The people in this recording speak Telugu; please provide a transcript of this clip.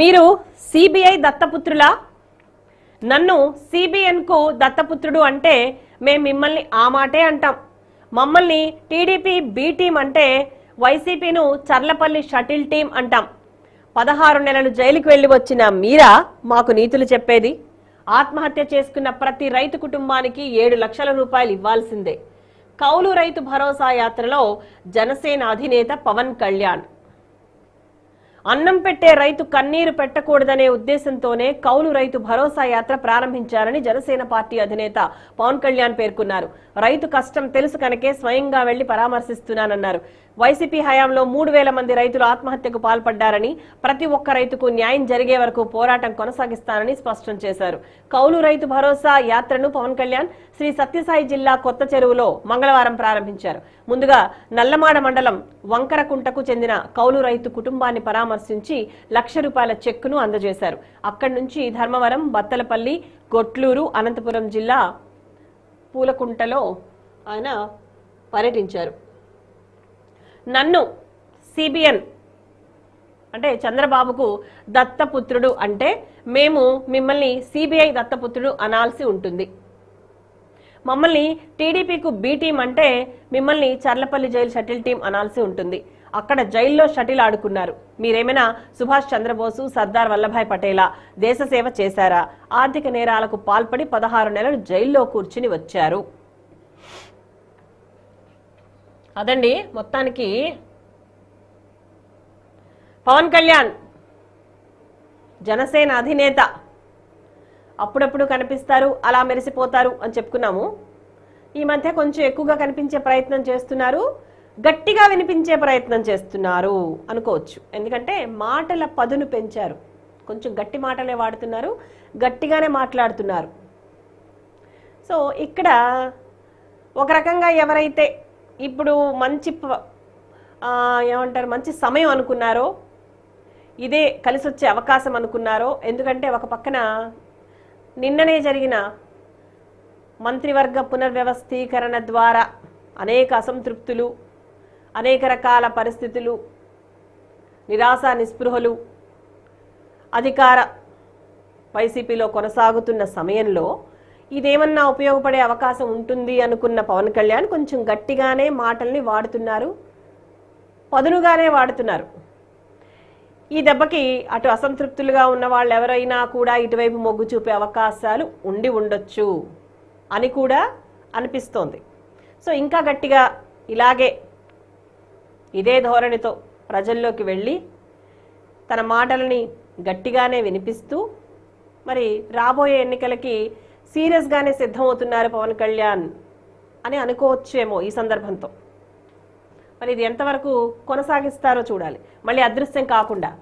మీరు సిబిఐ దత్తపుత్రులా నన్ను సిబిఎన్కు దత్తపుత్రుడు అంటే మేము మిమ్మల్ని ఆ మాటే అంటాం మమ్మల్ని టీడీపీ బి టీం అంటే వైసీపీను చర్లపల్లి షటిల్ టీం అంటాం పదహారు నెలలు జైలుకు వెళ్లి వచ్చిన మీరా మాకు నీతులు చెప్పేది ఆత్మహత్య చేసుకున్న ప్రతి రైతు కుటుంబానికి ఏడు లక్షల రూపాయలు ఇవ్వాల్సిందే కౌలు రైతు భరోసా యాత్రలో జనసేన అధినేత పవన్ కళ్యాణ్ అన్నం పెట్టే రైతు కన్నీరు పెట్టకూడదనే ఉద్దేశంతోనే కౌలు రైతు భరోసా యాత్ర ప్రారంభించారని జనసేన పార్టీ అధినేత పవన్ కళ్యాణ్ పేర్కొన్నారు రైతు కష్టం తెలుసు కనుకే స్వయంగా వెళ్లి పరామర్శిస్తున్నానన్నారు వైసీపీ హయాంలో మూడు వేల మంది రైతులు ఆత్మహత్యకు పాల్పడ్డారని ప్రతి ఒక్క రైతుకు న్యాయం జరిగే వరకు పోరాటం కొనసాగిస్తానని స్పష్టం చేశారు కౌలు రైతు భరోసా యాత్రను పవన్ కళ్యాణ్ శ్రీ సత్యసాయి జిల్లా కొత్త చెరువులో మంగళవారం ప్రారంభించారు ముందుగా నల్లమాడ మండలం వంకరకుంటకు చెందిన కౌలు రైతు కుటుంబాన్ని పరామర్శించి లక్ష రూపాయల చెక్కును అందజేశారు అక్కడి నుంచి ధర్మవరం బత్తలపల్లి గొట్లూరు అనంతపురం జిల్లా పూలకుంటలో ఆయన పర్యటించారు నన్ను సిబిఎన్ అంటే చంద్రబాబుకు దత్తపుత్రుడు అంటే మేము మిమ్మల్ని సిబిఐ దత్తపుత్రుడు అనాల్సి ఉంటుంది మమ్మల్ని టీడీపీకు బి టీం అంటే మిమ్మల్ని చర్లపల్లి జైలు షటిల్ టీం అనాల్సి ఉంటుంది అక్కడ జైల్లో షటిల్ ఆడుకున్నారు మీరేమైనా సుభాష్ చంద్రబోసు సర్దార్ వల్లభాయ్ పటేల దేశ సేవ చేశారా ఆర్థిక నేరాలకు పాల్పడి పదహారు నెలలు జైల్లో కూర్చుని వచ్చారు అదండి మొత్తానికి పవన్ కళ్యాణ్ జనసేన అధినేత అప్పుడప్పుడు కనిపిస్తారు అలా మెరిసిపోతారు అని చెప్పుకున్నాము ఈ మధ్య కొంచెం ఎక్కువగా కనిపించే ప్రయత్నం చేస్తున్నారు గట్టిగా వినిపించే ప్రయత్నం చేస్తున్నారు అనుకోవచ్చు ఎందుకంటే మాటల పదును పెంచారు కొంచెం గట్టి మాటలే వాడుతున్నారు గట్టిగానే మాట్లాడుతున్నారు సో ఇక్కడ ఒక రకంగా ఎవరైతే ఇప్పుడు మంచి ఏమంటారు మంచి సమయం అనుకున్నారో ఇదే కలిసి వచ్చే అవకాశం అనుకున్నారో ఎందుకంటే ఒక పక్కన నిన్ననే జరిగిన మంత్రివర్గ పునర్వ్యవస్థీకరణ ద్వారా అనేక అసంతృప్తులు అనేక రకాల పరిస్థితులు నిరాశ నిస్పృహలు అధికార వైసీపీలో కొనసాగుతున్న సమయంలో ఇదేమన్నా ఉపయోగపడే అవకాశం ఉంటుంది అనుకున్న పవన్ కళ్యాణ్ కొంచెం గట్టిగానే మాటల్ని వాడుతున్నారు పదునుగానే వాడుతున్నారు ఈ దెబ్బకి అటు అసంతృప్తులుగా ఉన్న వాళ్ళు ఎవరైనా కూడా ఇటువైపు మొగ్గు చూపే అవకాశాలు ఉండి ఉండొచ్చు అని కూడా అనిపిస్తోంది సో ఇంకా గట్టిగా ఇలాగే ఇదే ధోరణితో ప్రజల్లోకి వెళ్ళి తన మాటలని గట్టిగానే వినిపిస్తూ మరి రాబోయే ఎన్నికలకి సీరియస్గానే సిద్ధమవుతున్నారు పవన్ కళ్యాణ్ అని అనుకోవచ్చేమో ఈ సందర్భంతో మరి ఇది ఎంతవరకు కొనసాగిస్తారో చూడాలి మళ్ళీ అదృశ్యం కాకుండా